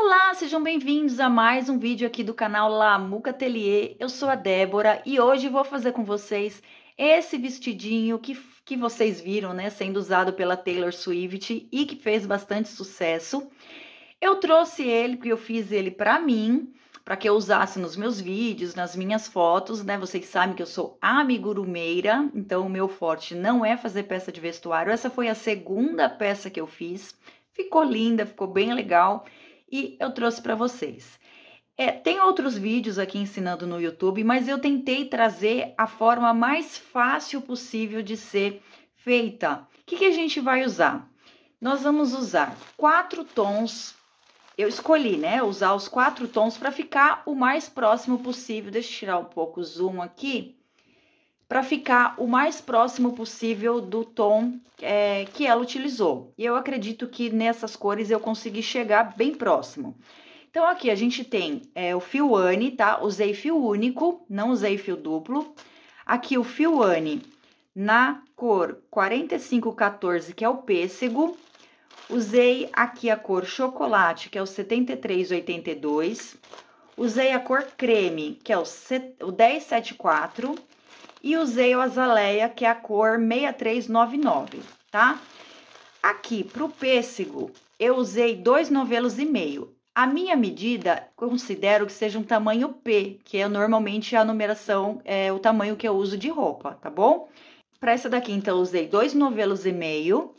Olá, sejam bem-vindos a mais um vídeo aqui do canal Lamuca Atelier. Eu sou a Débora e hoje vou fazer com vocês esse vestidinho que, que vocês viram, né, sendo usado pela Taylor Swift e que fez bastante sucesso. Eu trouxe ele porque eu fiz ele para mim, para que eu usasse nos meus vídeos, nas minhas fotos, né? Vocês sabem que eu sou amigurumeira, então o meu forte não é fazer peça de vestuário. Essa foi a segunda peça que eu fiz. Ficou linda, ficou bem legal e eu trouxe para vocês. É, tem outros vídeos aqui ensinando no YouTube, mas eu tentei trazer a forma mais fácil possível de ser feita. O que, que a gente vai usar? Nós vamos usar quatro tons. Eu escolhi, né? Usar os quatro tons para ficar o mais próximo possível. Deixa eu tirar um pouco o zoom aqui para ficar o mais próximo possível do tom é, que ela utilizou. E eu acredito que nessas cores eu consegui chegar bem próximo. Então, aqui a gente tem é, o fio Anne, tá? Usei fio único, não usei fio duplo. Aqui o fio Anne na cor 4514, que é o pêssego. Usei aqui a cor chocolate, que é o 7382. Usei a cor creme, que é o 1074 e usei o azaleia, que é a cor 6399, tá? Aqui, pro pêssego, eu usei dois novelos e meio. A minha medida, considero que seja um tamanho P, que é normalmente a numeração, é o tamanho que eu uso de roupa, tá bom? Para essa daqui, então, usei dois novelos e meio.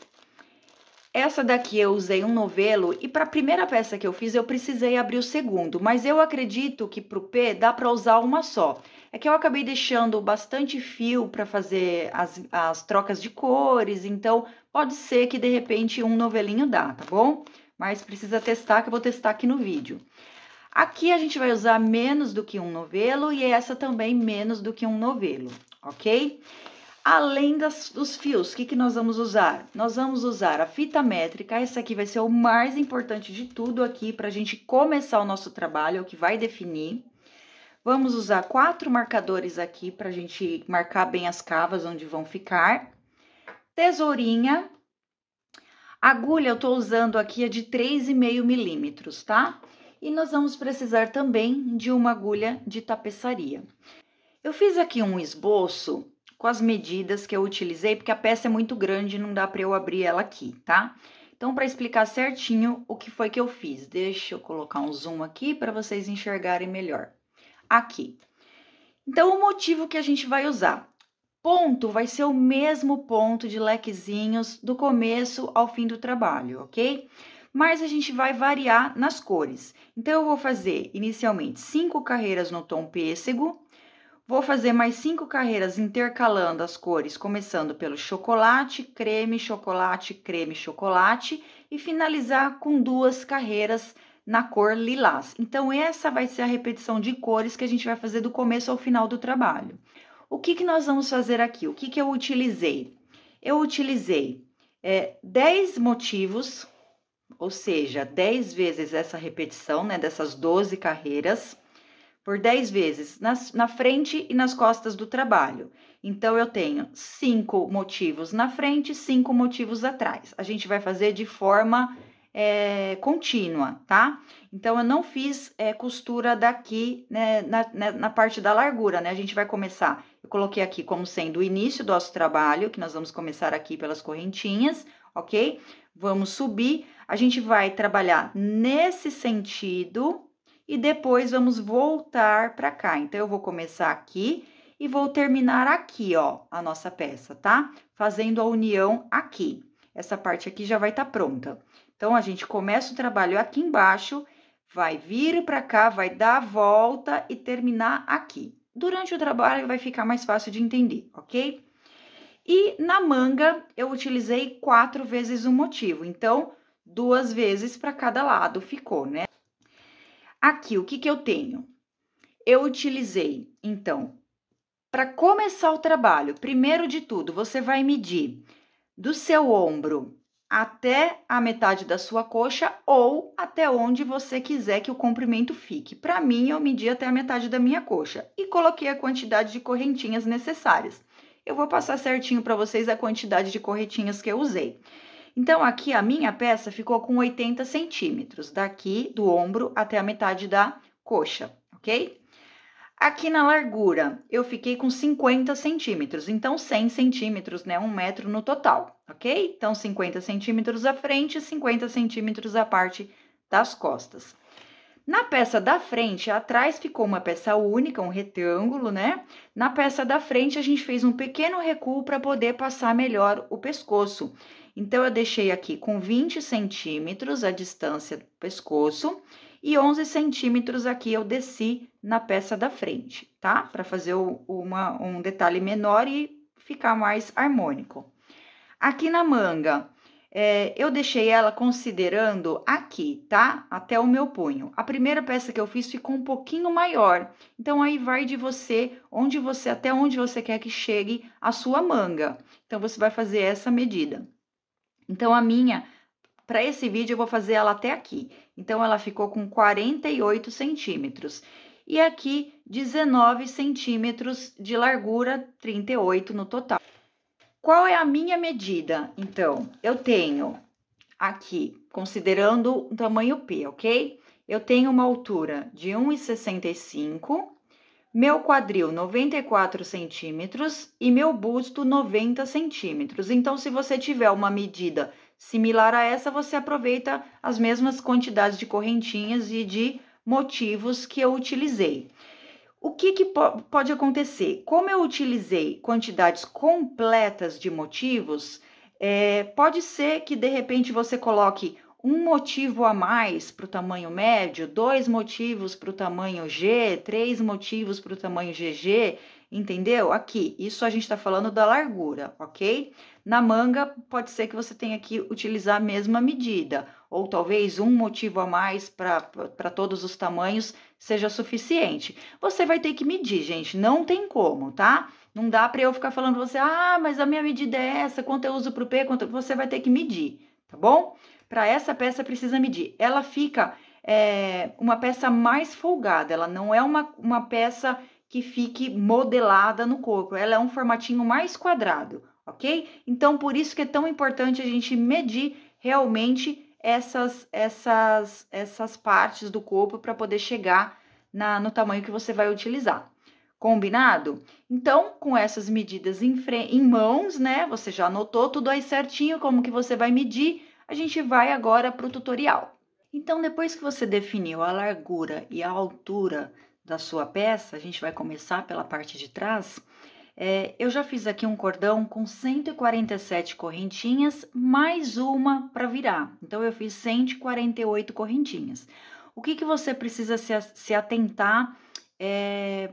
Essa daqui eu usei um novelo e para a primeira peça que eu fiz eu precisei abrir o segundo, mas eu acredito que para o P dá para usar uma só é que eu acabei deixando bastante fio para fazer as, as trocas de cores, então pode ser que de repente um novelinho dá, tá bom? Mas precisa testar, que eu vou testar aqui no vídeo. Aqui a gente vai usar menos do que um novelo e essa também menos do que um novelo, ok? Além das, dos fios, o que, que nós vamos usar? Nós vamos usar a fita métrica, essa aqui vai ser o mais importante de tudo aqui para a gente começar o nosso trabalho, é o que vai definir. Vamos usar quatro marcadores aqui para a gente marcar bem as cavas onde vão ficar. Tesourinha. Agulha eu estou usando aqui a de 3,5 milímetros, tá? E nós vamos precisar também de uma agulha de tapeçaria. Eu fiz aqui um esboço com as medidas que eu utilizei, porque a peça é muito grande e não dá para eu abrir ela aqui, tá? Então, para explicar certinho o que foi que eu fiz, deixa eu colocar um zoom aqui para vocês enxergarem melhor aqui. Então, o motivo que a gente vai usar. Ponto vai ser o mesmo ponto de lequezinhos do começo ao fim do trabalho, ok? Mas a gente vai variar nas cores. Então, eu vou fazer inicialmente cinco carreiras no tom pêssego, Vou fazer mais cinco carreiras intercalando as cores, começando pelo chocolate, creme, chocolate, creme, chocolate e finalizar com duas carreiras na cor lilás. Então, essa vai ser a repetição de cores que a gente vai fazer do começo ao final do trabalho. O que, que nós vamos fazer aqui? O que, que eu utilizei? Eu utilizei é, 10 motivos, ou seja, 10 vezes essa repetição né, dessas 12 carreiras, por 10 vezes nas, na frente e nas costas do trabalho. Então, eu tenho cinco motivos na frente, cinco motivos atrás. A gente vai fazer de forma é, contínua, tá? Então, eu não fiz é, costura daqui, né, na, né, na, parte da largura, né? A gente vai começar, eu coloquei aqui como sendo o início do nosso trabalho, que nós vamos começar aqui pelas correntinhas, ok? Vamos subir, a gente vai trabalhar nesse sentido e depois vamos voltar para cá. Então, eu vou começar aqui e vou terminar aqui, ó, a nossa peça, tá? Fazendo a união aqui. Essa parte aqui já vai estar tá pronta. Então, a gente começa o trabalho aqui embaixo, vai vir para cá, vai dar a volta e terminar aqui. Durante o trabalho vai ficar mais fácil de entender, ok? E na manga eu utilizei quatro vezes o motivo, então duas vezes para cada lado ficou, né? Aqui o que, que eu tenho? Eu utilizei, então, para começar o trabalho, primeiro de tudo, você vai medir do seu ombro até a metade da sua coxa ou até onde você quiser que o comprimento fique. Para mim, eu medi até a metade da minha coxa e coloquei a quantidade de correntinhas necessárias. Eu vou passar certinho para vocês a quantidade de correntinhas que eu usei. Então, aqui a minha peça ficou com 80 centímetros, daqui do ombro até a metade da coxa, ok? Aqui na largura, eu fiquei com 50 centímetros, então 100 centímetros, né? Um metro no total, ok? Então, 50 centímetros à frente e 50 centímetros à parte das costas. Na peça da frente, atrás ficou uma peça única, um retângulo, né? Na peça da frente, a gente fez um pequeno recuo para poder passar melhor o pescoço. Então, eu deixei aqui com 20 centímetros a distância do pescoço e 11 centímetros aqui eu desci na peça da frente, tá? Para fazer uma, um detalhe menor e ficar mais harmônico. Aqui na manga, é, eu deixei ela considerando aqui, tá? Até o meu punho. A primeira peça que eu fiz ficou um pouquinho maior. Então, aí vai de você, onde você, até onde você quer que chegue a sua manga. Então, você vai fazer essa medida. Então, a minha, para esse vídeo, eu vou fazer ela até aqui. Então, ela ficou com 48 centímetros e aqui 19 centímetros de largura, 38 no total. Qual é a minha medida? Então, eu tenho aqui, considerando o tamanho P, ok? Eu tenho uma altura de 1,65, meu quadril 94 centímetros e meu busto 90 centímetros. Então, se você tiver uma medida similar a essa, você aproveita as mesmas quantidades de correntinhas e de motivos que eu utilizei. O que, que po pode acontecer? Como eu utilizei quantidades completas de motivos, é, pode ser que de repente você coloque um motivo a mais para o tamanho médio, dois motivos para o tamanho G, três motivos para o tamanho GG, entendeu? Aqui, isso a gente está falando da largura, ok? Na manga, pode ser que você tenha que utilizar a mesma medida, ou talvez um motivo a mais para todos os tamanhos seja suficiente. Você vai ter que medir, gente, não tem como, tá? Não dá para eu ficar falando pra você, ah, mas a minha medida é essa, quanto eu uso para o P, quanto você vai ter que medir, tá bom? Para essa peça precisa medir. Ela fica é, uma peça mais folgada, ela não é uma, uma peça que fique modelada no corpo, ela é um formatinho mais quadrado ok? Então, por isso que é tão importante a gente medir realmente essas, essas, essas partes do corpo para poder chegar na, no tamanho que você vai utilizar. Combinado? Então, com essas medidas em, em mãos, né? Você já anotou tudo aí certinho, como que você vai medir. A gente vai agora para o tutorial. Então, depois que você definiu a largura e a altura da sua peça, a gente vai começar pela parte de trás. É, eu já fiz aqui um cordão com 147 correntinhas, mais uma para virar. Então, eu fiz 148 correntinhas. O que, que você precisa se, se atentar é,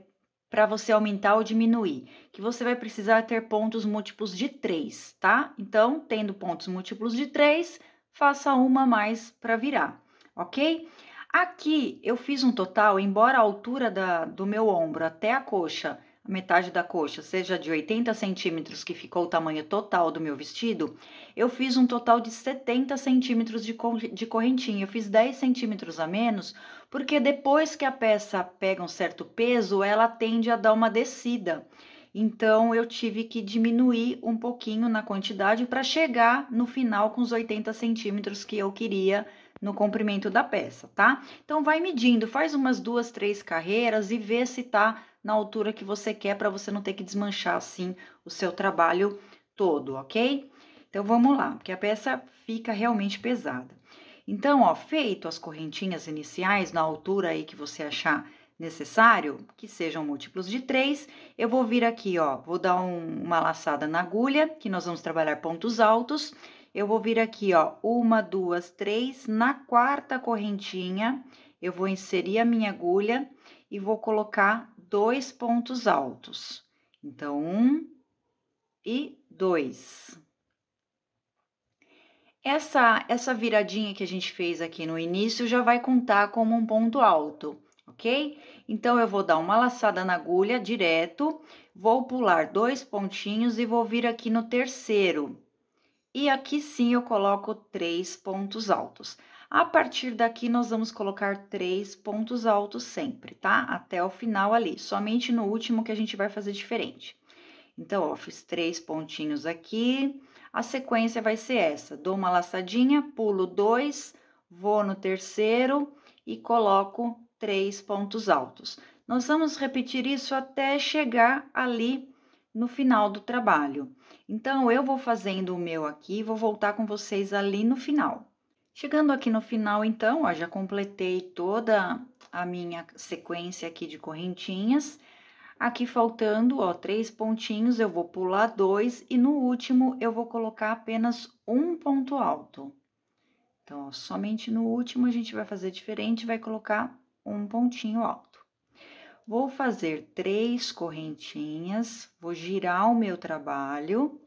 para você aumentar ou diminuir? Que você vai precisar ter pontos múltiplos de 3, tá? Então, tendo pontos múltiplos de 3, faça uma mais para virar, ok? Aqui eu fiz um total, embora a altura da, do meu ombro até a coxa a metade da coxa seja de 80 centímetros, que ficou o tamanho total do meu vestido, eu fiz um total de 70 centímetros de, de correntinha. Eu fiz 10 centímetros a menos, porque depois que a peça pega um certo peso, ela tende a dar uma descida. Então, eu tive que diminuir um pouquinho na quantidade para chegar no final com os 80 centímetros que eu queria no comprimento da peça, tá? Então, vai medindo, faz umas duas, três carreiras e vê se tá na altura que você quer para você não ter que desmanchar assim o seu trabalho todo, ok? Então vamos lá, porque a peça fica realmente pesada. Então, ó, feito as correntinhas iniciais na altura aí que você achar necessário, que sejam múltiplos de 3, eu vou vir aqui, ó, vou dar um, uma laçada na agulha, que nós vamos trabalhar pontos altos. Eu vou vir aqui, ó, uma, duas, três, na quarta correntinha, eu vou inserir a minha agulha e vou colocar dois pontos altos. Então, um e dois. Essa, essa viradinha que a gente fez aqui no início já vai contar como um ponto alto, ok? Então, eu vou dar uma laçada na agulha direto, vou pular dois pontinhos e vou vir aqui no terceiro. E aqui sim eu coloco três pontos altos. A partir daqui, nós vamos colocar três pontos altos sempre, tá? Até o final ali, somente no último que a gente vai fazer diferente. Então, ó, fiz três pontinhos aqui. A sequência vai ser essa: dou uma laçadinha, pulo dois, vou no terceiro e coloco três pontos altos. Nós vamos repetir isso até chegar ali no final do trabalho. Então, eu vou fazendo o meu aqui, vou voltar com vocês ali no final. Chegando aqui no final, então, ó, já completei toda a minha sequência aqui de correntinhas. Aqui faltando, ó, três pontinhos, eu vou pular dois e no último eu vou colocar apenas um ponto alto. Então, ó, somente no último a gente vai fazer diferente, vai colocar um pontinho alto. Vou fazer três correntinhas, vou girar o meu trabalho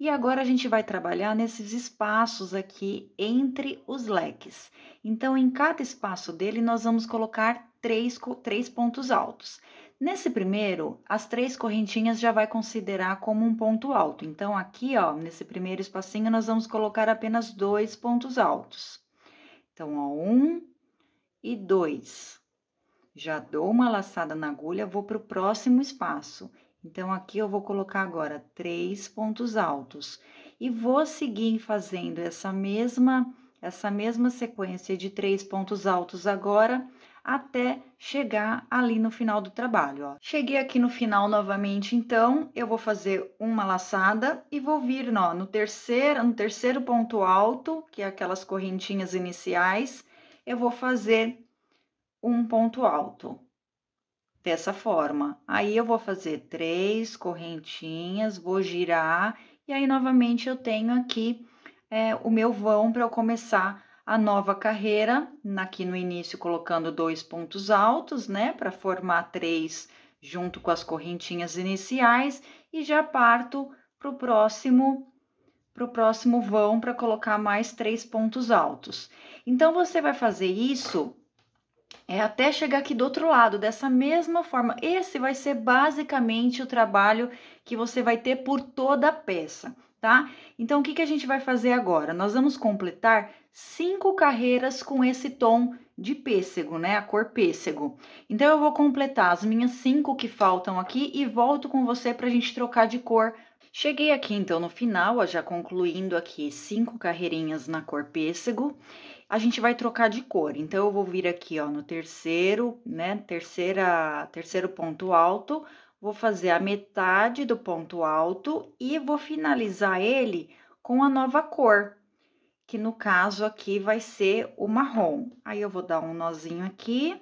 e agora a gente vai trabalhar nesses espaços aqui entre os leques. Então, em cada espaço dele, nós vamos colocar três, três pontos altos. Nesse primeiro, as três correntinhas já vai considerar como um ponto alto. Então, aqui, ó, nesse primeiro espacinho, nós vamos colocar apenas dois pontos altos. Então, ó, um e dois. Já dou uma laçada na agulha, vou para o próximo espaço então, aqui eu vou colocar agora três pontos altos e vou seguir fazendo essa mesma, essa mesma sequência de três pontos altos agora até chegar ali no final do trabalho. Ó. Cheguei aqui no final novamente, então eu vou fazer uma laçada e vou vir ó, no, terceiro, no terceiro ponto alto, que é aquelas correntinhas iniciais, eu vou fazer um ponto alto dessa forma. Aí eu vou fazer três correntinhas, vou girar e aí novamente eu tenho aqui é, o meu vão para eu começar a nova carreira, aqui no início colocando dois pontos altos, né, para formar três junto com as correntinhas iniciais e já parto para o próximo para o próximo vão para colocar mais três pontos altos. Então você vai fazer isso é até chegar aqui do outro lado, dessa mesma forma. Esse vai ser basicamente o trabalho que você vai ter por toda a peça, tá? Então, o que, que a gente vai fazer agora? Nós vamos completar cinco carreiras com esse tom de pêssego, né? A cor pêssego. Então, eu vou completar as minhas cinco que faltam aqui e volto com você para a gente trocar de cor Cheguei aqui então no final, ó, já concluindo aqui cinco carreirinhas na cor pêssego, a gente vai trocar de cor. Então, eu vou vir aqui, ó, no terceiro, né, terceira, terceiro ponto alto, vou fazer a metade do ponto alto e vou finalizar ele com a nova cor, que no caso aqui vai ser o marrom. Aí, eu vou dar um nozinho aqui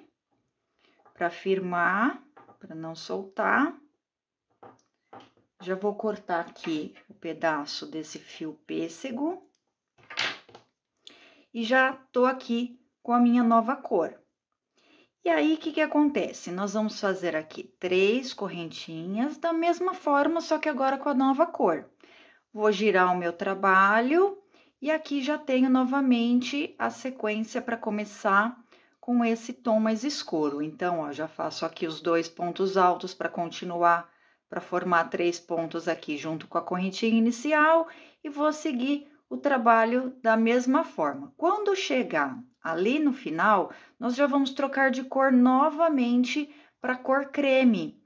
para firmar, para não soltar. Já vou cortar aqui o pedaço desse fio pêssego e já estou aqui com a minha nova cor. E aí, o que, que acontece? Nós vamos fazer aqui três correntinhas da mesma forma, só que agora com a nova cor. Vou girar o meu trabalho e aqui já tenho novamente a sequência para começar com esse tom mais escuro. Então, ó, já faço aqui os dois pontos altos para continuar, para formar três pontos aqui junto com a correntinha inicial e vou seguir o trabalho da mesma forma. Quando chegar ali no final, nós já vamos trocar de cor novamente para cor creme.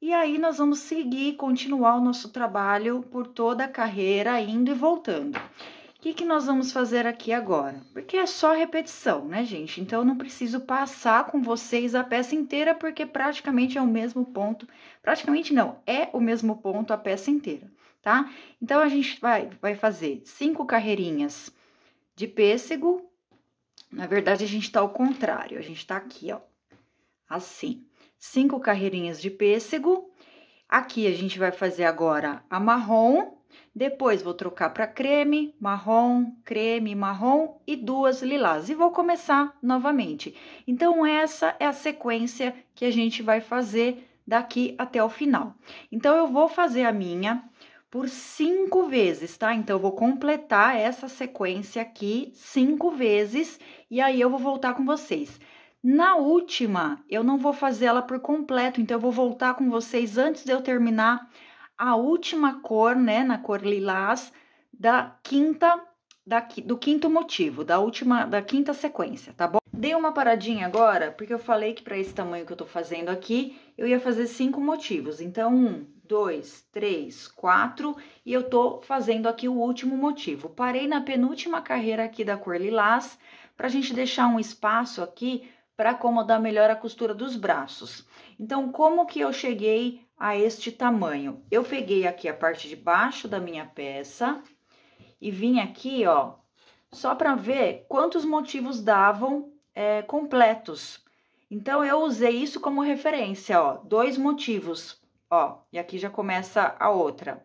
E aí nós vamos seguir, continuar o nosso trabalho por toda a carreira, indo e voltando. O que, que nós vamos fazer aqui agora? Porque é só repetição, né, gente? Então, eu não preciso passar com vocês a peça inteira, porque praticamente é o mesmo ponto. Praticamente não, é o mesmo ponto a peça inteira tá? Então, a gente vai, vai fazer cinco carreirinhas de pêssego. Na verdade, a gente está ao contrário, a gente está aqui, ó, assim. Cinco carreirinhas de pêssego. Aqui, a gente vai fazer agora a marrom. Depois, vou trocar para creme, marrom, creme, marrom e duas lilás. E vou começar novamente. Então, essa é a sequência que a gente vai fazer daqui até o final. Então, eu vou fazer a minha por cinco vezes, tá? Então, eu vou completar essa sequência aqui cinco vezes e aí eu vou voltar com vocês. Na última, eu não vou fazer ela por completo, então eu vou voltar com vocês antes de eu terminar a última cor, né, na cor lilás, da quinta da, do quinto motivo, da última, da quinta sequência, tá bom? Dei uma paradinha agora, porque eu falei que para esse tamanho que eu tô fazendo aqui, eu ia fazer cinco motivos. Então, um, dois, três, quatro, e eu tô fazendo aqui o último motivo. Parei na penúltima carreira aqui da cor lilás, pra gente deixar um espaço aqui para acomodar melhor a costura dos braços. Então, como que eu cheguei a este tamanho? Eu peguei aqui a parte de baixo da minha peça e vim aqui, ó, só para ver quantos motivos davam é, completos. Então, eu usei isso como referência, ó, dois motivos ó, e aqui já começa a outra.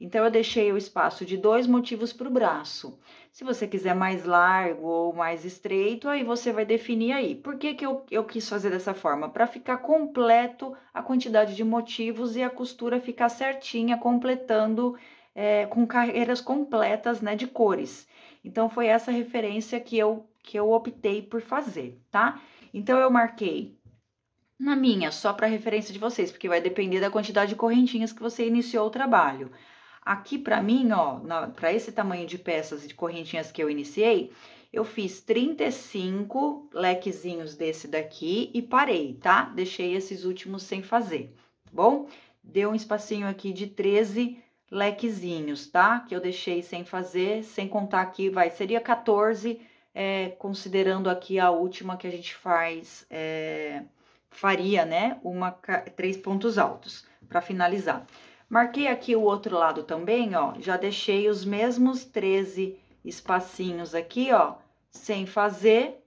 Então, eu deixei o espaço de dois motivos para o braço. Se você quiser mais largo ou mais estreito, aí você vai definir aí. Por que, que eu, eu quis fazer dessa forma? Para ficar completo a quantidade de motivos e a costura ficar certinha, completando é, com carreiras completas né, de cores. Então, foi essa referência que eu, que eu optei por fazer, tá? Então, eu marquei na minha, só para referência de vocês, porque vai depender da quantidade de correntinhas que você iniciou o trabalho. Aqui para mim, ó, para esse tamanho de peças e de correntinhas que eu iniciei, eu fiz 35 lequezinhos desse daqui e parei, tá? Deixei esses últimos sem fazer, tá bom? Deu um espacinho aqui de 13 lequezinhos, tá? Que eu deixei sem fazer, sem contar aqui, vai, seria 14, é, considerando aqui a última que a gente faz... É faria, né, uma, três pontos altos para finalizar. Marquei aqui o outro lado também, ó, já deixei os mesmos 13 espacinhos aqui, ó, sem fazer,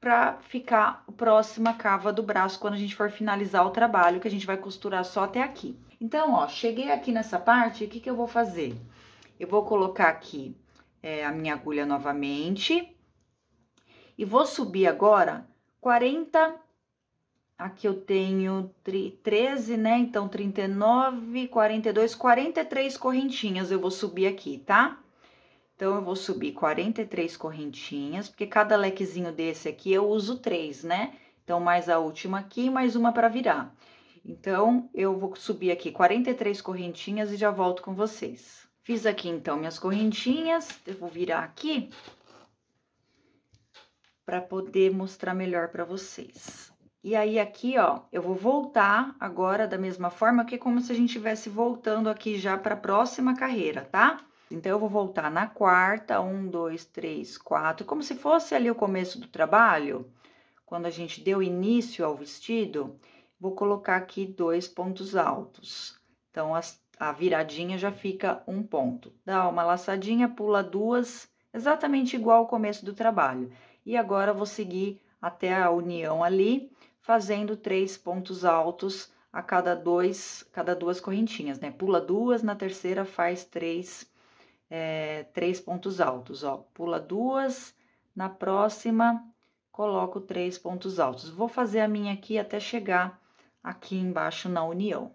para ficar a próxima cava do braço quando a gente for finalizar o trabalho, que a gente vai costurar só até aqui. Então, ó, cheguei aqui nessa parte, o que que eu vou fazer? Eu vou colocar aqui é, a minha agulha novamente e vou subir agora 40 Aqui eu tenho 13, né? Então, 39, 42, 43 correntinhas eu vou subir aqui, tá? Então, eu vou subir 43 correntinhas, porque cada lequezinho desse aqui eu uso três, né? Então, mais a última aqui, mais uma para virar. Então, eu vou subir aqui 43 correntinhas e já volto com vocês. Fiz aqui, então, minhas correntinhas. Eu vou virar aqui para poder mostrar melhor para vocês. E aí aqui, ó, eu vou voltar agora da mesma forma que como se a gente estivesse voltando aqui já para a próxima carreira, tá? Então, eu vou voltar na quarta, um, dois, três, quatro, como se fosse ali o começo do trabalho, quando a gente deu início ao vestido, vou colocar aqui dois pontos altos. Então, a viradinha já fica um ponto. Dá uma laçadinha, pula duas, exatamente igual ao começo do trabalho. E agora, vou seguir até a união ali, fazendo três pontos altos a cada dois, cada duas correntinhas, né? Pula duas, na terceira faz três, é, três pontos altos, ó. Pula duas, na próxima coloco três pontos altos. Vou fazer a minha aqui até chegar aqui embaixo na união.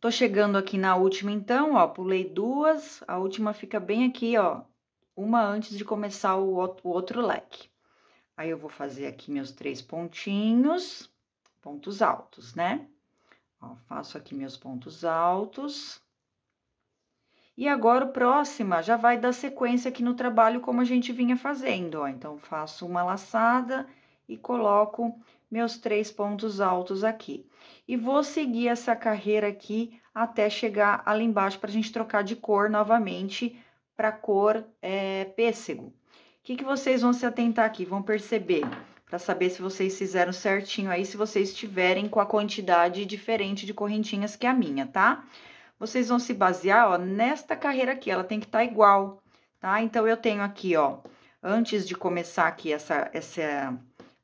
Tô chegando aqui na última então, ó, pulei duas, a última fica bem aqui, ó, uma antes de começar o outro leque. Aí, eu vou fazer aqui meus três pontinhos pontos altos, né? Ó, faço aqui meus pontos altos. E agora o próximo já vai dar sequência aqui no trabalho como a gente vinha fazendo, ó. Então, faço uma laçada e coloco meus três pontos altos aqui. E vou seguir essa carreira aqui até chegar ali embaixo para a gente trocar de cor novamente para cor é, pêssego. O que, que vocês vão se atentar aqui? Vão perceber para saber se vocês fizeram certinho aí, se vocês tiverem com a quantidade diferente de correntinhas que a minha, tá? Vocês vão se basear, ó, nesta carreira aqui, ela tem que estar tá igual, tá? Então, eu tenho aqui, ó, antes de começar aqui essa, essa,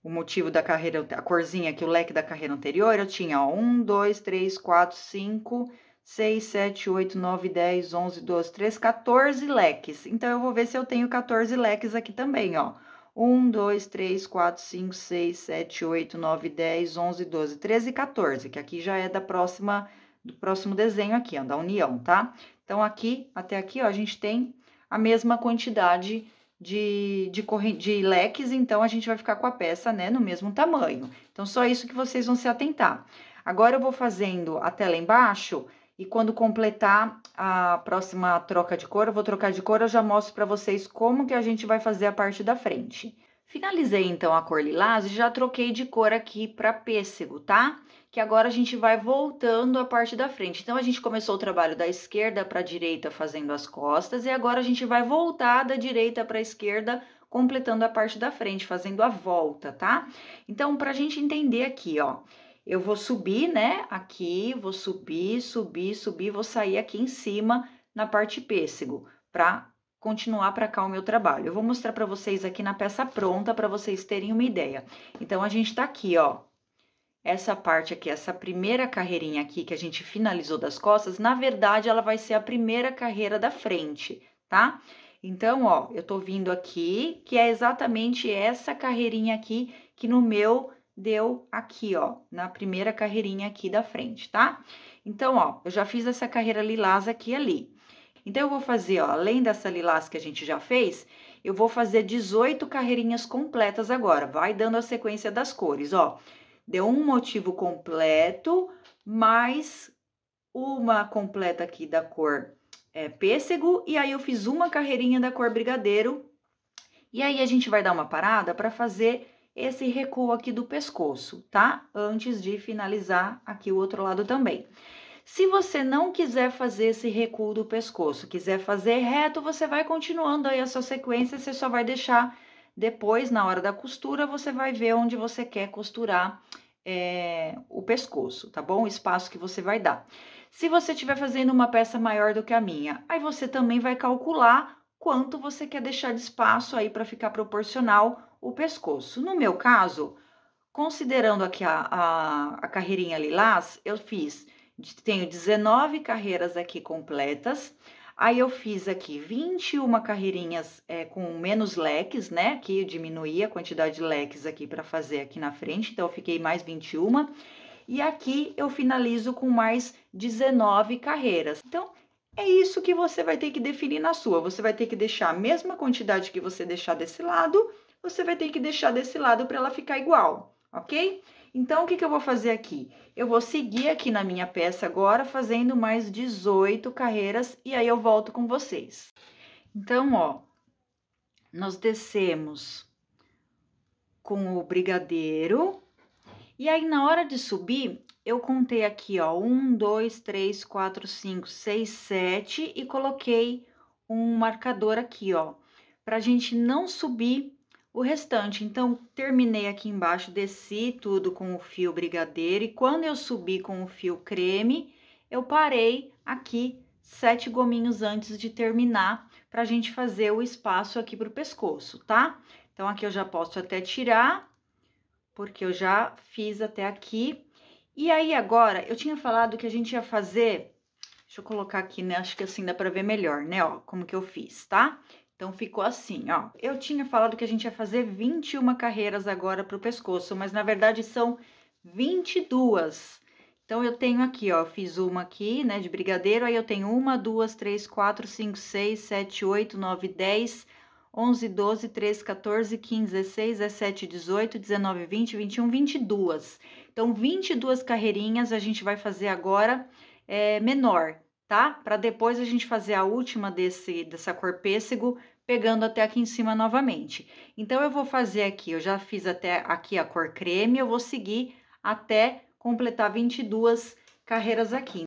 o motivo da carreira, a corzinha aqui, o leque da carreira anterior, eu tinha, ó, 1, 2, 3, 4, 5, 6, 7, 8, 9, 10, 11, 12, 13, 14 leques. Então, eu vou ver se eu tenho 14 leques aqui também, ó. 1, 2, 3, 4, 5, 6, 7, 8, 9, 10, 11, 12, 13 14, que aqui já é da próxima, do próximo desenho aqui, ó, da união, tá? Então, aqui, até aqui, ó, a gente tem a mesma quantidade de, de, de leques, então, a gente vai ficar com a peça, né, no mesmo tamanho. Então, só isso que vocês vão se atentar. Agora, eu vou fazendo a tela embaixo e quando completar a próxima troca de cor, eu vou trocar de cor, eu já mostro para vocês como que a gente vai fazer a parte da frente. Finalizei então a cor lilás e já troquei de cor aqui para pêssego, tá? Que agora a gente vai voltando a parte da frente. Então a gente começou o trabalho da esquerda para direita fazendo as costas e agora a gente vai voltar da direita para esquerda completando a parte da frente, fazendo a volta, tá? Então para a gente entender aqui, ó, eu vou subir, né? Aqui, vou subir, subir, subir, vou sair aqui em cima na parte pêssego para continuar para cá o meu trabalho. Eu vou mostrar para vocês aqui na peça pronta para vocês terem uma ideia. Então a gente tá aqui, ó. Essa parte aqui, essa primeira carreirinha aqui que a gente finalizou das costas, na verdade ela vai ser a primeira carreira da frente, tá? Então, ó, eu tô vindo aqui, que é exatamente essa carreirinha aqui que no meu deu aqui, ó, na primeira carreirinha aqui da frente, tá? Então, ó, eu já fiz essa carreira lilás aqui ali. Então, eu vou fazer, ó, além dessa lilás que a gente já fez, eu vou fazer 18 carreirinhas completas agora. Vai dando a sequência das cores, ó. Deu um motivo completo, mais uma completa aqui da cor é, pêssego, e aí eu fiz uma carreirinha da cor brigadeiro. E aí, a gente vai dar uma parada para fazer esse recuo aqui do pescoço, tá? Antes de finalizar aqui o outro lado também. Se você não quiser fazer esse recuo do pescoço, quiser fazer reto, você vai continuando aí a sua sequência, você só vai deixar depois, na hora da costura, você vai ver onde você quer costurar é, o pescoço, tá bom? O espaço que você vai dar. Se você estiver fazendo uma peça maior do que a minha, aí você também vai calcular quanto você quer deixar de espaço aí para ficar proporcional o pescoço. No meu caso, considerando aqui a, a, a carreirinha lilás, eu fiz, tenho 19 carreiras aqui completas, aí eu fiz aqui 21 carreirinhas é, com menos leques, né? que eu diminuí a quantidade de leques aqui para fazer aqui na frente, então eu fiquei mais 21. E aqui eu finalizo com mais 19 carreiras. Então, é isso que você vai ter que definir na sua. Você vai ter que deixar a mesma quantidade que você deixar desse lado você vai ter que deixar desse lado para ela ficar igual, ok? Então, o que, que eu vou fazer aqui? Eu vou seguir aqui na minha peça agora, fazendo mais 18 carreiras, e aí eu volto com vocês. Então, ó, nós descemos com o brigadeiro, e aí na hora de subir, eu contei aqui, ó, 1, 2, 3, 4, 5, 6, 7, e coloquei um marcador aqui, ó, pra gente não subir o restante. Então, terminei aqui embaixo, desci tudo com o fio brigadeiro e quando eu subi com o fio creme, eu parei aqui sete gominhos antes de terminar para a gente fazer o espaço aqui para o pescoço, tá? Então, aqui eu já posso até tirar, porque eu já fiz até aqui. E aí, agora, eu tinha falado que a gente ia fazer... Deixa eu colocar aqui, né? Acho que assim dá para ver melhor, né? Ó, como que eu fiz, tá? Então ficou assim, ó. Eu tinha falado que a gente ia fazer 21 carreiras agora para o pescoço, mas na verdade são 22. Então eu tenho aqui, ó, fiz uma aqui, né, de brigadeiro, aí eu tenho uma, duas, três, quatro, cinco, seis, sete, oito, nove, dez, onze, doze, treze, quatorze, quinze, dezesseis, dezessete, dezoito, dezenove, vinte, vinte e um, vinte e duas. Então, vinte e duas carreirinhas a gente vai fazer agora é, menor, tá? Para depois a gente fazer a última desse, dessa cor pêssego, pegando até aqui em cima novamente. Então, eu vou fazer aqui, eu já fiz até aqui a cor creme, eu vou seguir até completar 22 carreiras aqui.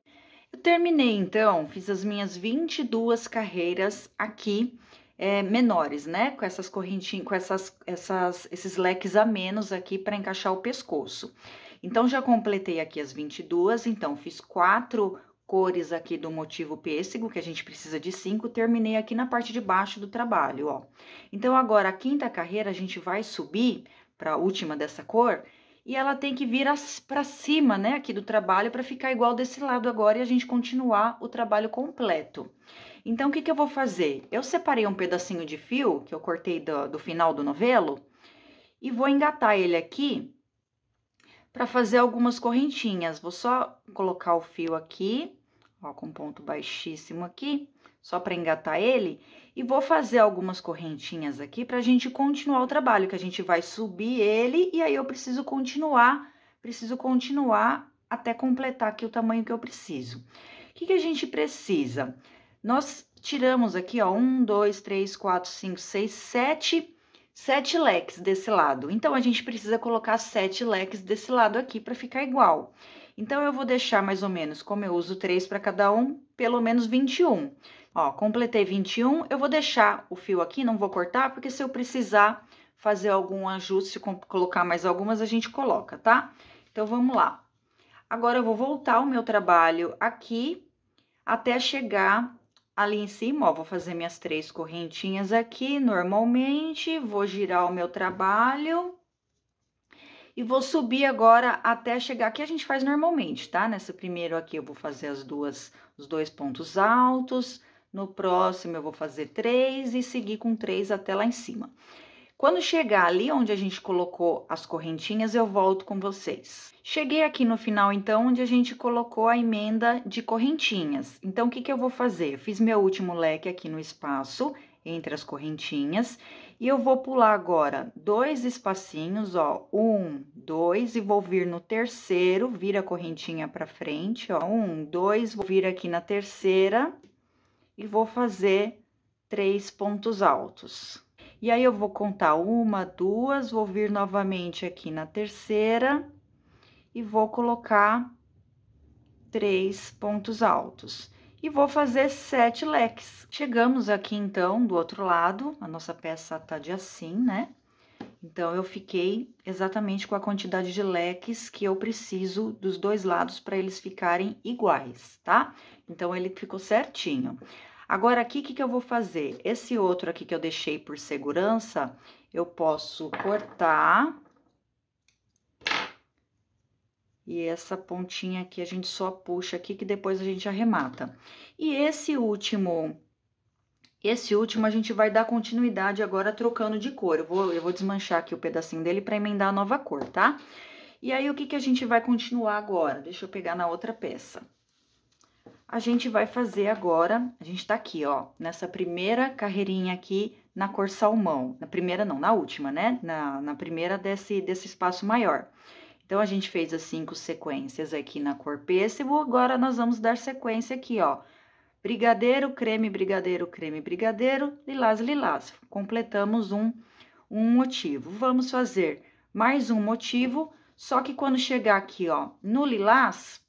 Eu terminei, então, fiz as minhas 22 carreiras aqui, é, menores, né? Com essas correntinhas, com essas, essas, esses leques a menos aqui para encaixar o pescoço. Então, já completei aqui as 22, então, fiz quatro cores aqui do motivo pêssego, que a gente precisa de cinco terminei aqui na parte de baixo do trabalho, ó. Então, agora, a quinta carreira, a gente vai subir para a última dessa cor, e ela tem que vir para cima, né, aqui do trabalho, para ficar igual desse lado agora e a gente continuar o trabalho completo. Então, o que, que eu vou fazer? Eu separei um pedacinho de fio, que eu cortei do, do final do novelo, e vou engatar ele aqui para fazer algumas correntinhas. Vou só colocar o fio aqui ó, com ponto baixíssimo aqui, só para engatar ele, e vou fazer algumas correntinhas aqui para a gente continuar o trabalho, que a gente vai subir ele e aí eu preciso continuar, preciso continuar até completar aqui o tamanho que eu preciso. O que, que a gente precisa? Nós tiramos aqui, ó, um, dois, três, quatro, cinco, seis, sete, sete leques desse lado. Então, a gente precisa colocar sete leques desse lado aqui para ficar igual. Igual. Então, eu vou deixar mais ou menos, como eu uso três para cada um, pelo menos 21. Ó, completei 21, eu vou deixar o fio aqui, não vou cortar, porque se eu precisar fazer algum ajuste, colocar mais algumas, a gente coloca, tá? Então, vamos lá. Agora, eu vou voltar o meu trabalho aqui até chegar ali em cima, ó, vou fazer minhas três correntinhas aqui, normalmente, vou girar o meu trabalho e vou subir agora até chegar aqui, a gente faz normalmente, tá? Nessa primeiro aqui eu vou fazer as duas, os dois pontos altos, no próximo eu vou fazer três e seguir com três até lá em cima. Quando chegar ali onde a gente colocou as correntinhas, eu volto com vocês. Cheguei aqui no final, então, onde a gente colocou a emenda de correntinhas. Então, o que, que eu vou fazer? Eu fiz meu último leque aqui no espaço, entre as correntinhas, e eu vou pular agora dois espacinhos, ó, um, dois, e vou vir no terceiro, vira a correntinha pra frente, ó, um, dois, vou vir aqui na terceira e vou fazer três pontos altos. E aí, eu vou contar uma, duas, vou vir novamente aqui na terceira e vou colocar três pontos altos e vou fazer sete leques. Chegamos aqui, então, do outro lado, a nossa peça tá de assim, né? Então, eu fiquei exatamente com a quantidade de leques que eu preciso dos dois lados para eles ficarem iguais, tá? Então, ele ficou certinho. Agora, aqui, o que, que eu vou fazer? Esse outro aqui que eu deixei por segurança, eu posso cortar e essa pontinha aqui a gente só puxa aqui que depois a gente arremata. E esse último, esse último a gente vai dar continuidade agora trocando de cor. Eu vou, eu vou desmanchar aqui o pedacinho dele para emendar a nova cor, tá? E aí, o que que a gente vai continuar agora? Deixa eu pegar na outra peça. A gente vai fazer agora, a gente tá aqui, ó, nessa primeira carreirinha aqui na cor salmão. Na primeira não, na última, né? Na, na primeira desse, desse espaço maior. Então, a gente fez as cinco sequências aqui na cor pêssego, agora nós vamos dar sequência aqui, ó. Brigadeiro, creme, brigadeiro, creme, brigadeiro, lilás, lilás. Completamos um, um motivo. Vamos fazer mais um motivo, só que quando chegar aqui, ó, no lilás,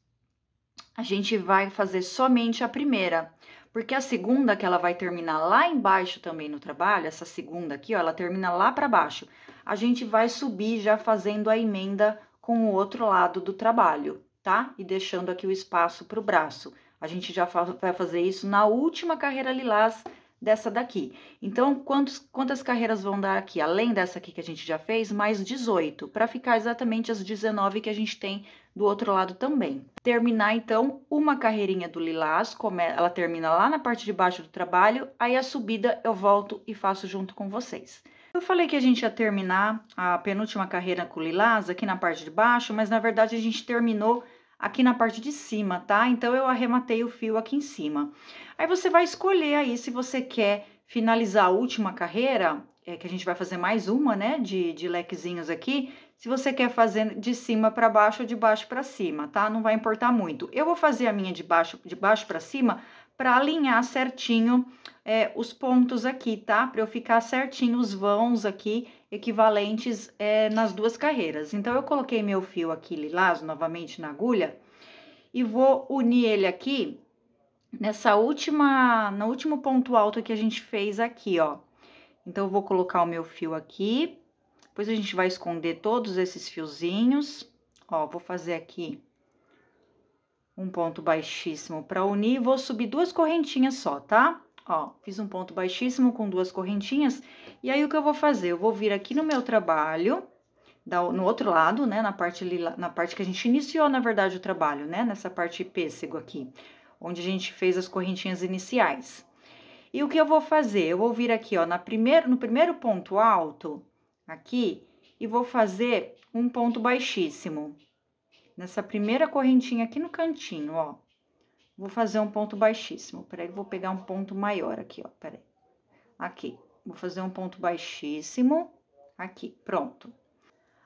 a gente vai fazer somente a primeira, porque a segunda que ela vai terminar lá embaixo também no trabalho, essa segunda aqui, ó, ela termina lá para baixo. A gente vai subir já fazendo a emenda com o outro lado do trabalho, tá? E deixando aqui o espaço para o braço. A gente já fa vai fazer isso na última carreira lilás dessa daqui. Então, quantos, quantas carreiras vão dar aqui? Além dessa aqui que a gente já fez, mais 18, para ficar exatamente as 19 que a gente tem do outro lado também. Terminar, então, uma carreirinha do lilás, como ela termina lá na parte de baixo do trabalho, aí a subida eu volto e faço junto com vocês. Eu falei que a gente ia terminar a penúltima carreira com lilás aqui na parte de baixo, mas na verdade a gente terminou aqui na parte de cima, tá? Então eu arrematei o fio aqui em cima. Aí você vai escolher aí se você quer finalizar a última carreira, é, que a gente vai fazer mais uma, né, de, de lequezinhos aqui, se você quer fazer de cima para baixo ou de baixo para cima, tá? Não vai importar muito. Eu vou fazer a minha de baixo de baixo para cima para alinhar certinho é, os pontos aqui, tá? Para eu ficar certinho os vãos aqui equivalentes é, nas duas carreiras. Então, eu coloquei meu fio aqui lilás novamente na agulha e vou unir ele aqui nessa última, no último ponto alto que a gente fez aqui, ó. Então, eu vou colocar o meu fio aqui, depois a gente vai esconder todos esses fiozinhos. Ó, vou fazer aqui um ponto baixíssimo para unir, vou subir duas correntinhas só, tá? Ó, fiz um ponto baixíssimo com duas correntinhas. E aí, o que eu vou fazer? Eu vou vir aqui no meu trabalho, no outro lado, né? Na parte, na parte que a gente iniciou, na verdade, o trabalho, né? Nessa parte pêssego aqui, onde a gente fez as correntinhas iniciais. E o que eu vou fazer? Eu vou vir aqui, ó, na primeiro, no primeiro ponto alto, aqui, e vou fazer um ponto baixíssimo. Nessa primeira correntinha aqui no cantinho, ó. Vou fazer um ponto baixíssimo. Peraí, vou pegar um ponto maior aqui, ó. Peraí. Aqui. Vou fazer um ponto baixíssimo. Aqui, pronto.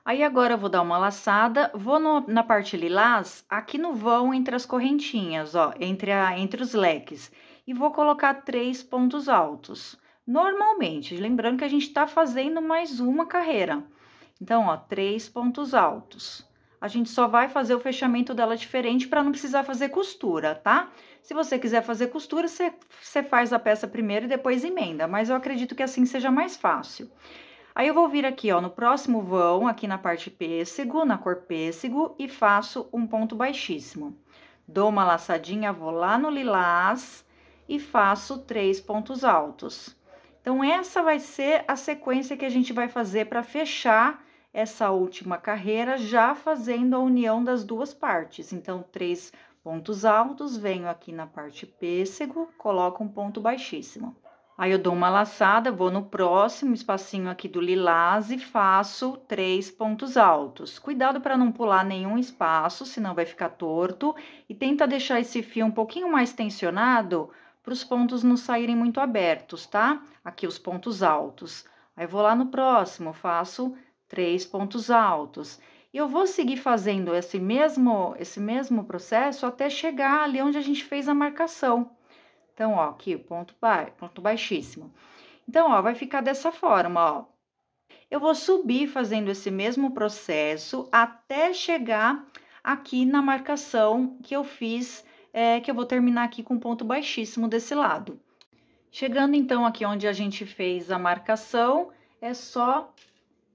Aí agora eu vou dar uma laçada, vou no, na parte lilás, aqui no vão entre as correntinhas, ó, entre, a, entre os leques. E vou colocar três pontos altos. Normalmente, lembrando que a gente tá fazendo mais uma carreira. Então, ó, três pontos altos. A gente só vai fazer o fechamento dela diferente para não precisar fazer costura, tá? Se você quiser fazer costura, você, faz a peça primeiro e depois emenda, mas eu acredito que assim seja mais fácil. Aí eu vou vir aqui, ó, no próximo vão, aqui na parte pêssego, na cor pêssego, e faço um ponto baixíssimo. Dou uma laçadinha, vou lá no lilás e faço três pontos altos. Então, essa vai ser a sequência que a gente vai fazer para fechar essa última carreira já fazendo a união das duas partes. Então, três pontos altos, venho aqui na parte pêssego, coloco um ponto baixíssimo. Aí eu dou uma laçada, vou no próximo espacinho aqui do lilás e faço três pontos altos. Cuidado para não pular nenhum espaço, senão vai ficar torto. E tenta deixar esse fio um pouquinho mais tensionado para os pontos não saírem muito abertos, tá? Aqui os pontos altos. Aí vou lá no próximo, faço três pontos altos. E eu vou seguir fazendo esse mesmo, esse mesmo processo até chegar ali onde a gente fez a marcação. Então, ó, aqui o ponto, ba ponto baixíssimo. Então, ó, vai ficar dessa forma, ó. Eu vou subir fazendo esse mesmo processo até chegar aqui na marcação que eu fiz, é, que eu vou terminar aqui com ponto baixíssimo desse lado. Chegando então aqui onde a gente fez a marcação, é só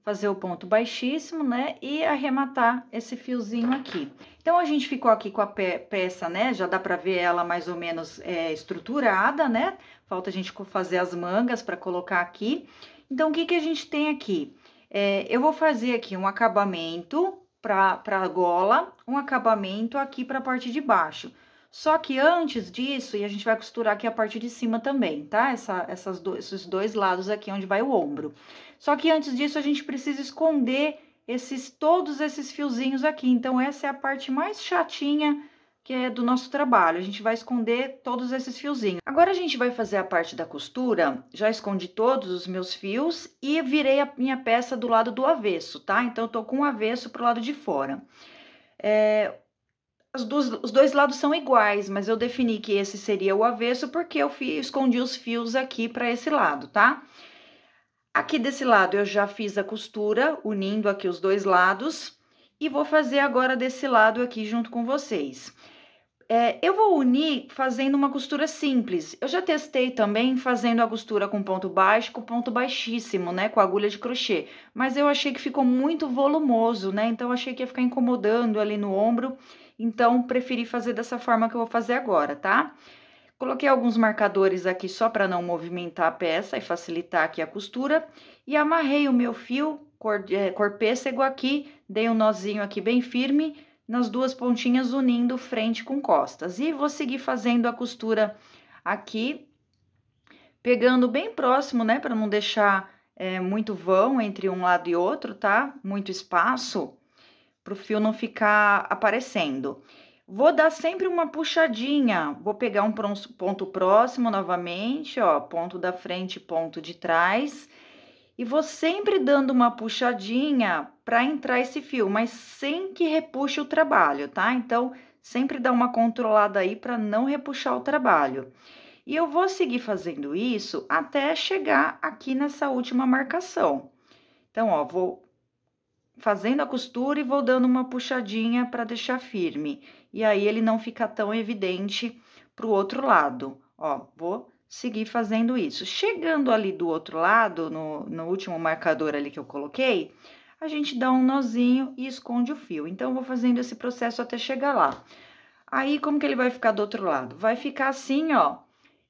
fazer o ponto baixíssimo, né? E arrematar esse fiozinho aqui. Então, a gente ficou aqui com a peça, né? Já dá pra ver ela mais ou menos é, estruturada, né? Falta a gente fazer as mangas pra colocar aqui. Então, o que que a gente tem aqui? É, eu vou fazer aqui um acabamento pra, pra gola, um acabamento aqui pra parte de baixo. Só que antes disso, e a gente vai costurar aqui a parte de cima também, tá? Essa, essas do, esses dois lados aqui onde vai o ombro. Só que antes disso, a gente precisa esconder esses todos esses fiozinhos aqui. Então, essa é a parte mais chatinha que é do nosso trabalho. A gente vai esconder todos esses fiozinhos. Agora a gente vai fazer a parte da costura. Já escondi todos os meus fios e virei a minha peça do lado do avesso, tá? Então, eu tô com o avesso pro lado de fora. É, os, dos, os dois lados são iguais, mas eu defini que esse seria o avesso porque eu fi, escondi os fios aqui para esse lado, tá? Aqui desse lado eu já fiz a costura, unindo aqui os dois lados, e vou fazer agora desse lado aqui junto com vocês. É, eu vou unir fazendo uma costura simples. Eu já testei também fazendo a costura com ponto baixo, com ponto baixíssimo, né, com agulha de crochê. Mas eu achei que ficou muito volumoso, né, então achei que ia ficar incomodando ali no ombro então, preferi fazer dessa forma que eu vou fazer agora, tá? Coloquei alguns marcadores aqui só para não movimentar a peça e facilitar aqui a costura. E amarrei o meu fio cor, é, cor pêssego aqui, dei um nozinho aqui bem firme, nas duas pontinhas unindo frente com costas. E vou seguir fazendo a costura aqui, pegando bem próximo, né, para não deixar é, muito vão entre um lado e outro, tá? Muito espaço para o fio não ficar aparecendo. Vou dar sempre uma puxadinha, vou pegar um ponto próximo novamente, ó, ponto da frente, ponto de trás, e vou sempre dando uma puxadinha para entrar esse fio, mas sem que repuxe o trabalho, tá? Então, sempre dá uma controlada aí para não repuxar o trabalho. E eu vou seguir fazendo isso até chegar aqui nessa última marcação. Então, ó, vou fazendo a costura e vou dando uma puxadinha para deixar firme. E aí ele não fica tão evidente para o outro lado. Ó, vou seguir fazendo isso. Chegando ali do outro lado, no, no último marcador ali que eu coloquei, a gente dá um nozinho e esconde o fio. Então, vou fazendo esse processo até chegar lá. Aí, como que ele vai ficar do outro lado? Vai ficar assim, ó,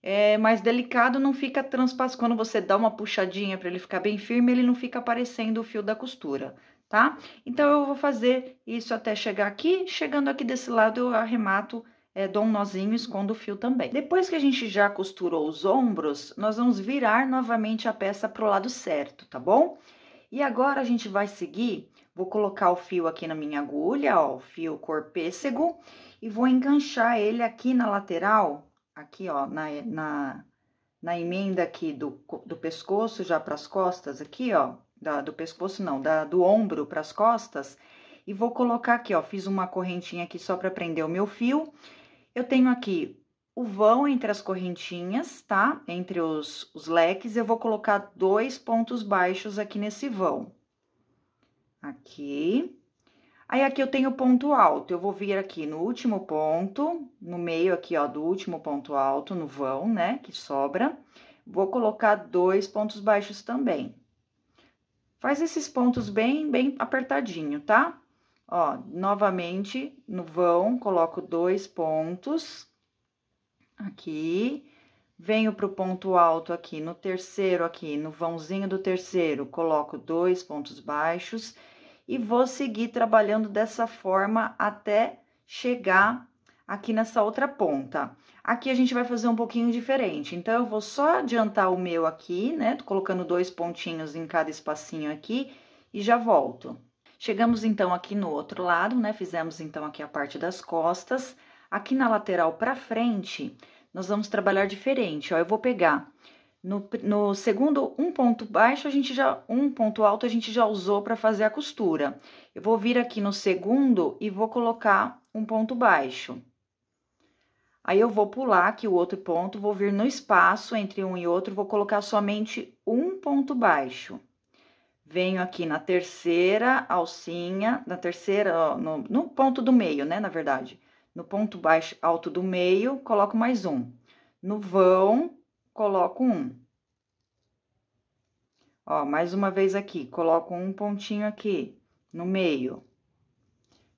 é, mais delicado, não fica transpassado. Quando você dá uma puxadinha para ele ficar bem firme, ele não fica aparecendo o fio da costura tá? Então, eu vou fazer isso até chegar aqui. Chegando aqui desse lado, eu arremato, é, dou um nozinho e escondo o fio também. Depois que a gente já costurou os ombros, nós vamos virar novamente a peça pro lado certo, tá bom? E agora, a gente vai seguir... Vou colocar o fio aqui na minha agulha, ó, o fio cor pêssego, e vou enganchar ele aqui na lateral, aqui, ó, na, na, na emenda aqui do, do pescoço, já para as costas, aqui, ó, da, do pescoço não, da, do ombro para as costas, e vou colocar aqui, ó, fiz uma correntinha aqui só para prender o meu fio. Eu tenho aqui o vão entre as correntinhas, tá? Entre os, os leques, eu vou colocar dois pontos baixos aqui nesse vão. Aqui. Aí, aqui eu tenho ponto alto, eu vou vir aqui no último ponto, no meio aqui, ó, do último ponto alto, no vão, né, que sobra. Vou colocar dois pontos baixos também. Faz esses pontos bem, bem apertadinho, tá? Ó, novamente no vão, coloco dois pontos aqui, venho pro ponto alto aqui no terceiro aqui, no vãozinho do terceiro, coloco dois pontos baixos e vou seguir trabalhando dessa forma até chegar aqui nessa outra ponta. Aqui a gente vai fazer um pouquinho diferente, então eu vou só adiantar o meu aqui, né? Tô colocando dois pontinhos em cada espacinho aqui e já volto. Chegamos então aqui no outro lado, né? Fizemos então aqui a parte das costas. Aqui na lateral para frente, nós vamos trabalhar diferente, ó. Eu vou pegar no, no, segundo um ponto baixo, a gente já um ponto alto a gente já usou para fazer a costura. Eu vou vir aqui no segundo e vou colocar um ponto baixo. Aí eu vou pular aqui o outro ponto, vou vir no espaço entre um e outro, vou colocar somente um ponto baixo. Venho aqui na terceira alcinha, na terceira, no, no ponto do meio, né, na verdade. No ponto baixo, alto do meio, coloco mais um. No vão, coloco um. Ó, mais uma vez aqui, coloco um pontinho aqui no meio.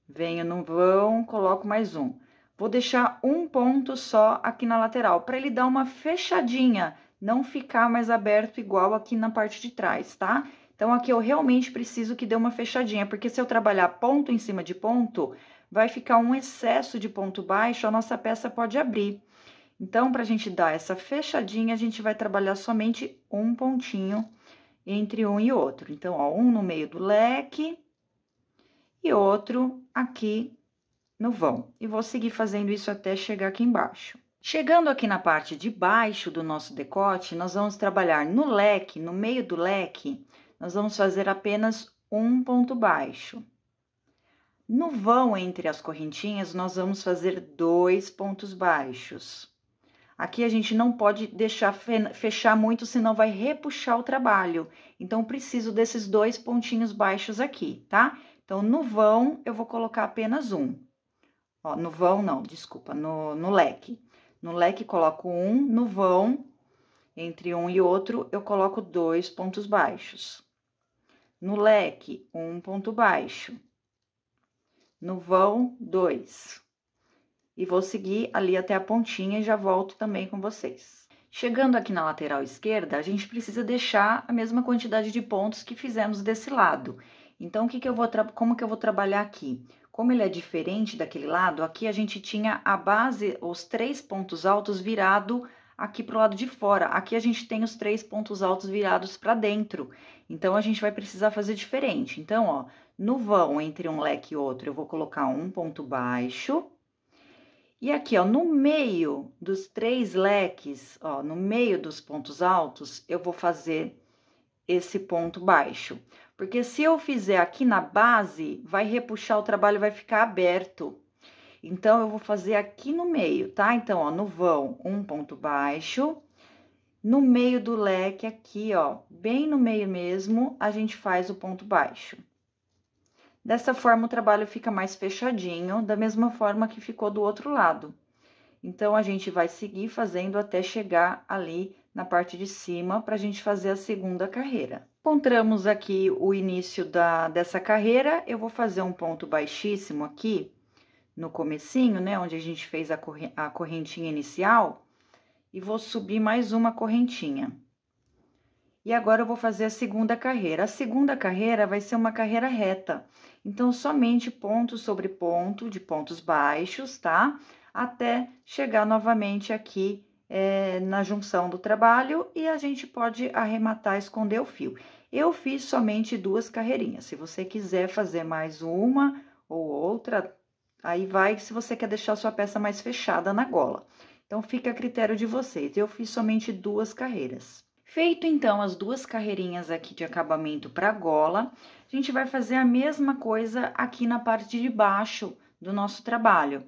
Venho no vão, coloco mais um. Vou deixar um ponto só aqui na lateral, para ele dar uma fechadinha, não ficar mais aberto igual aqui na parte de trás, tá? Então, aqui eu realmente preciso que dê uma fechadinha, porque se eu trabalhar ponto em cima de ponto, vai ficar um excesso de ponto baixo, a nossa peça pode abrir. Então, para a gente dar essa fechadinha, a gente vai trabalhar somente um pontinho entre um e outro. Então, ó, um no meio do leque e outro aqui no vão e vou seguir fazendo isso até chegar aqui embaixo. Chegando aqui na parte de baixo do nosso decote, nós vamos trabalhar no leque, no meio do leque, nós vamos fazer apenas um ponto baixo. No vão entre as correntinhas, nós vamos fazer dois pontos baixos. Aqui a gente não pode deixar fechar muito, senão vai repuxar o trabalho. Então, preciso desses dois pontinhos baixos aqui, tá? Então, no vão, eu vou colocar apenas um. Ó, no vão não, desculpa, no, no leque. No leque coloco um, no vão, entre um e outro, eu coloco dois pontos baixos. No leque, um ponto baixo. No vão, dois. E vou seguir ali até a pontinha e já volto também com vocês. Chegando aqui na lateral esquerda, a gente precisa deixar a mesma quantidade de pontos que fizemos desse lado. Então, o que, que eu vou como que eu vou trabalhar aqui? Como ele é diferente daquele lado, aqui a gente tinha a base, os três pontos altos virado aqui para o lado de fora. Aqui a gente tem os três pontos altos virados para dentro. Então, a gente vai precisar fazer diferente. Então, ó, no vão entre um leque e outro, eu vou colocar um ponto baixo. E aqui, ó, no meio dos três leques, ó, no meio dos pontos altos, eu vou fazer esse ponto baixo. Porque se eu fizer aqui na base, vai repuxar o trabalho, vai ficar aberto. Então, eu vou fazer aqui no meio, tá? Então, ó, no vão, um ponto baixo. No meio do leque aqui, ó, bem no meio mesmo, a gente faz o ponto baixo. Dessa forma, o trabalho fica mais fechadinho, da mesma forma que ficou do outro lado. Então, a gente vai seguir fazendo até chegar ali na parte de cima, para a gente fazer a segunda carreira. Encontramos aqui o início da, dessa carreira, eu vou fazer um ponto baixíssimo aqui, no comecinho, né, onde a gente fez a, corre a correntinha inicial, e vou subir mais uma correntinha. E agora eu vou fazer a segunda carreira. A segunda carreira vai ser uma carreira reta. Então, somente ponto sobre ponto, de pontos baixos, tá? Até chegar novamente aqui é, na junção do trabalho e a gente pode arrematar, esconder o fio. Eu fiz somente duas carreirinhas. Se você quiser fazer mais uma ou outra, aí vai se você quer deixar sua peça mais fechada na gola. Então, fica a critério de vocês. Eu fiz somente duas carreiras. Feito então as duas carreirinhas aqui de acabamento para gola, a gente vai fazer a mesma coisa aqui na parte de baixo do nosso trabalho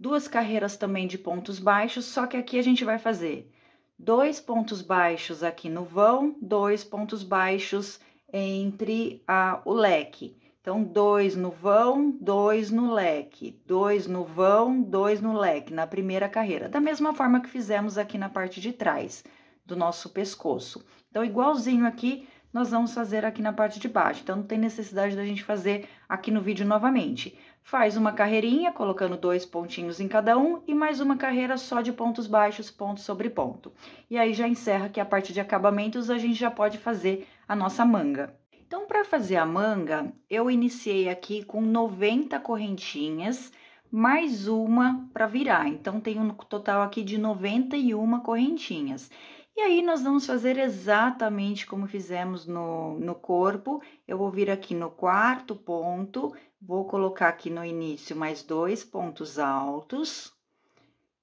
duas carreiras também de pontos baixos, só que aqui a gente vai fazer dois pontos baixos aqui no vão, dois pontos baixos entre a, o leque. Então, dois no vão, dois no leque, dois no vão, dois no leque, na primeira carreira. Da mesma forma que fizemos aqui na parte de trás do nosso pescoço. Então, igualzinho aqui, nós vamos fazer aqui na parte de baixo. Então, não tem necessidade da gente fazer aqui no vídeo novamente. Faz uma carreirinha, colocando dois pontinhos em cada um, e mais uma carreira só de pontos baixos, ponto sobre ponto. E aí já encerra que a parte de acabamentos a gente já pode fazer a nossa manga. Então, para fazer a manga, eu iniciei aqui com 90 correntinhas, mais uma para virar. Então, tem um total aqui de 91 correntinhas. E aí, nós vamos fazer exatamente como fizemos no, no corpo. Eu vou vir aqui no quarto ponto, Vou colocar aqui no início mais dois pontos altos.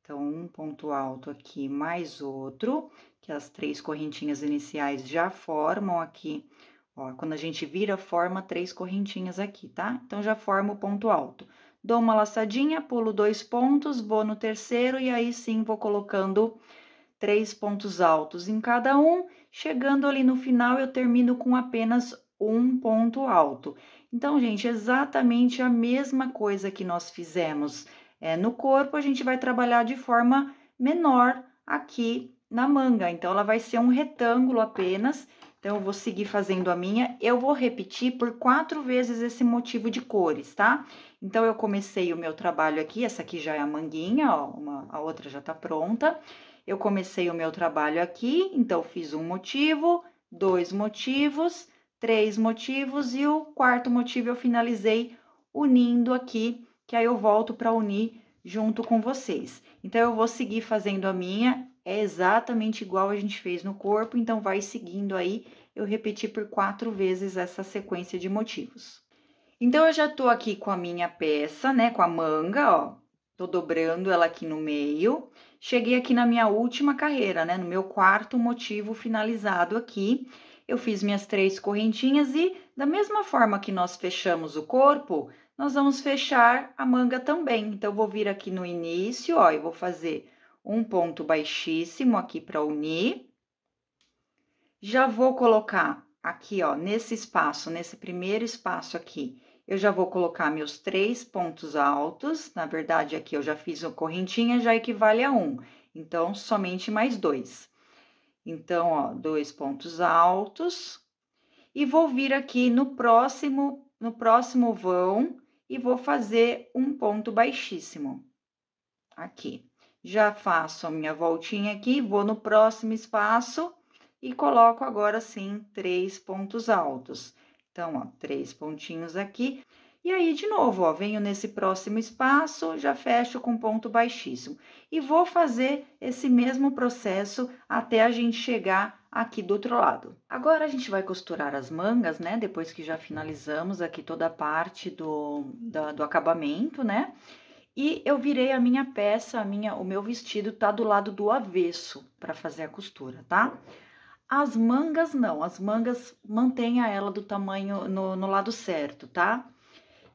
Então, um ponto alto aqui, mais outro, que as três correntinhas iniciais já formam aqui. Ó, quando a gente vira, forma três correntinhas aqui, tá? Então, já forma o ponto alto. Dou uma laçadinha, pulo dois pontos, vou no terceiro e aí sim vou colocando três pontos altos em cada um. Chegando ali no final, eu termino com apenas um ponto alto. Então, gente, exatamente a mesma coisa que nós fizemos é, no corpo, a gente vai trabalhar de forma menor aqui na manga. Então, ela vai ser um retângulo apenas. Então, eu vou seguir fazendo a minha. Eu vou repetir por quatro vezes esse motivo de cores, tá? Então, eu comecei o meu trabalho aqui. Essa aqui já é a manguinha, ó. Uma, a outra já tá pronta. Eu comecei o meu trabalho aqui. Então, fiz um motivo, dois motivos três motivos e o quarto motivo eu finalizei unindo aqui, que aí eu volto para unir junto com vocês. Então eu vou seguir fazendo a minha, é exatamente igual a gente fez no corpo, então vai seguindo aí. Eu repeti por quatro vezes essa sequência de motivos. Então eu já tô aqui com a minha peça, né, com a manga, ó. Tô dobrando ela aqui no meio. Cheguei aqui na minha última carreira, né, no meu quarto motivo finalizado aqui eu fiz minhas três correntinhas e, da mesma forma que nós fechamos o corpo, nós vamos fechar a manga também. Então, vou vir aqui no início, ó, e vou fazer um ponto baixíssimo aqui para unir. Já vou colocar aqui, ó, nesse espaço, nesse primeiro espaço aqui, eu já vou colocar meus três pontos altos. Na verdade, aqui eu já fiz uma correntinha, já equivale a um. Então, somente mais dois. Então, ó, dois pontos altos. E vou vir aqui no próximo, no próximo vão e vou fazer um ponto baixíssimo. Aqui. Já faço a minha voltinha aqui, vou no próximo espaço e coloco agora sim três pontos altos. Então, ó, três pontinhos aqui. E aí, de novo, ó, venho nesse próximo espaço, já fecho com ponto baixíssimo. E vou fazer esse mesmo processo até a gente chegar aqui do outro lado. Agora a gente vai costurar as mangas, né? Depois que já finalizamos aqui toda a parte do, do, do acabamento, né? E eu virei a minha peça, a minha, o meu vestido tá do lado do avesso para fazer a costura, tá? As mangas não, as mangas mantenha ela do tamanho no, no lado certo, tá?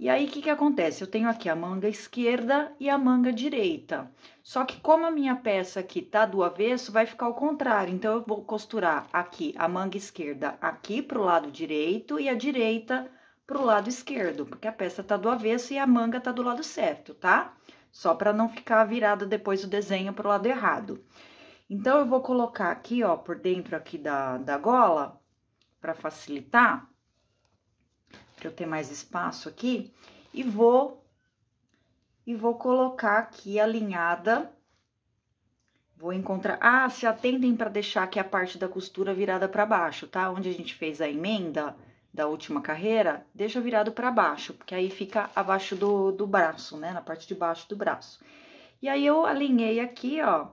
E aí, o que, que acontece? Eu tenho aqui a manga esquerda e a manga direita. Só que como a minha peça aqui tá do avesso, vai ficar ao contrário. Então, eu vou costurar aqui a manga esquerda aqui pro lado direito e a direita pro lado esquerdo. Porque a peça tá do avesso e a manga tá do lado certo, tá? Só para não ficar virado depois o desenho pro lado errado. Então, eu vou colocar aqui, ó, por dentro aqui da, da gola, para facilitar para eu ter mais espaço aqui, e vou e vou colocar aqui alinhada. Vou encontrar, ah, se atendem para deixar aqui a parte da costura virada para baixo, tá? Onde a gente fez a emenda da última carreira, deixa virado para baixo, porque aí fica abaixo do, do braço, né? Na parte de baixo do braço. E aí eu alinhei aqui, ó,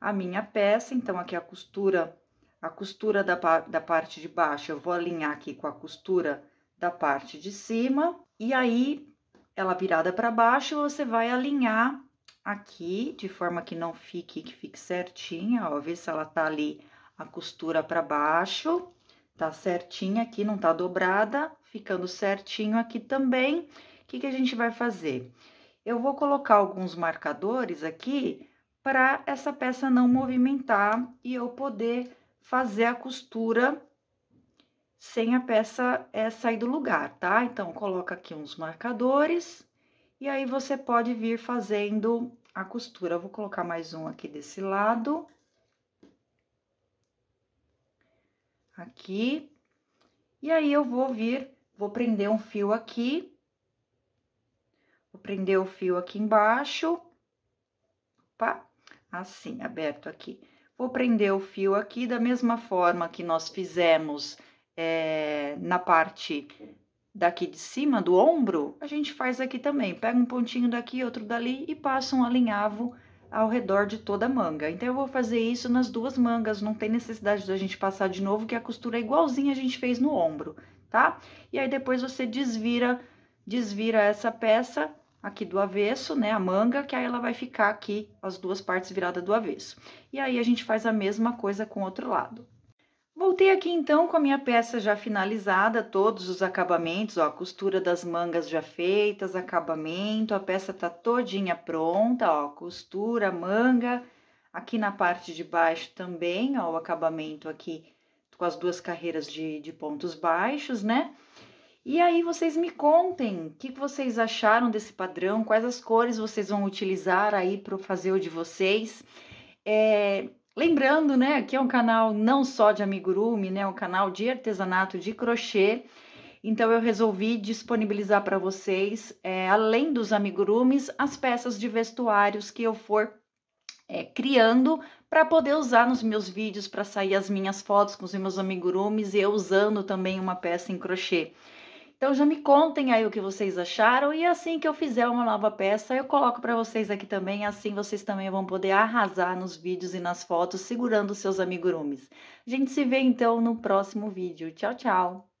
a minha peça, então aqui a costura, a costura da, da parte de baixo, eu vou alinhar aqui com a costura da parte de cima, e aí ela virada para baixo, você vai alinhar aqui, de forma que não fique, que fique certinha, ó, vê se ela tá ali a costura para baixo, tá certinha aqui, não tá dobrada, ficando certinho aqui também. O que que a gente vai fazer? Eu vou colocar alguns marcadores aqui para essa peça não movimentar e eu poder fazer a costura sem a peça é, sair do lugar, tá? Então, coloca aqui uns marcadores e aí você pode vir fazendo a costura. Eu vou colocar mais um aqui desse lado. Aqui. E aí, eu vou vir, vou prender um fio aqui. Vou prender o fio aqui embaixo. Opa! Assim, aberto aqui. Vou prender o fio aqui da mesma forma que nós fizemos é, na parte daqui de cima do ombro, a gente faz aqui também. Pega um pontinho daqui, outro dali e passa um alinhavo ao redor de toda a manga. Então, eu vou fazer isso nas duas mangas, não tem necessidade da gente passar de novo, que a costura é igualzinha a gente fez no ombro, tá? E aí, depois você desvira, desvira essa peça aqui do avesso, né, a manga, que aí ela vai ficar aqui, as duas partes viradas do avesso. E aí, a gente faz a mesma coisa com o outro lado. Voltei aqui então com a minha peça já finalizada, todos os acabamentos, ó, a costura das mangas já feitas, acabamento, a peça tá todinha pronta, ó, costura, manga, aqui na parte de baixo também, ó, o acabamento aqui com as duas carreiras de, de pontos baixos, né? E aí vocês me contem o que vocês acharam desse padrão, quais as cores vocês vão utilizar aí para fazer o de vocês. É, Lembrando, né, que é um canal não só de amigurumi, né, um canal de artesanato de crochê. Então eu resolvi disponibilizar para vocês, é, além dos amigurumis, as peças de vestuários que eu for é, criando para poder usar nos meus vídeos, para sair as minhas fotos com os meus amigurumis e eu usando também uma peça em crochê. Então já me contem aí o que vocês acharam e assim que eu fizer uma nova peça, eu coloco para vocês aqui também, assim vocês também vão poder arrasar nos vídeos e nas fotos segurando seus amigurumis. A gente se vê então no próximo vídeo. Tchau, tchau.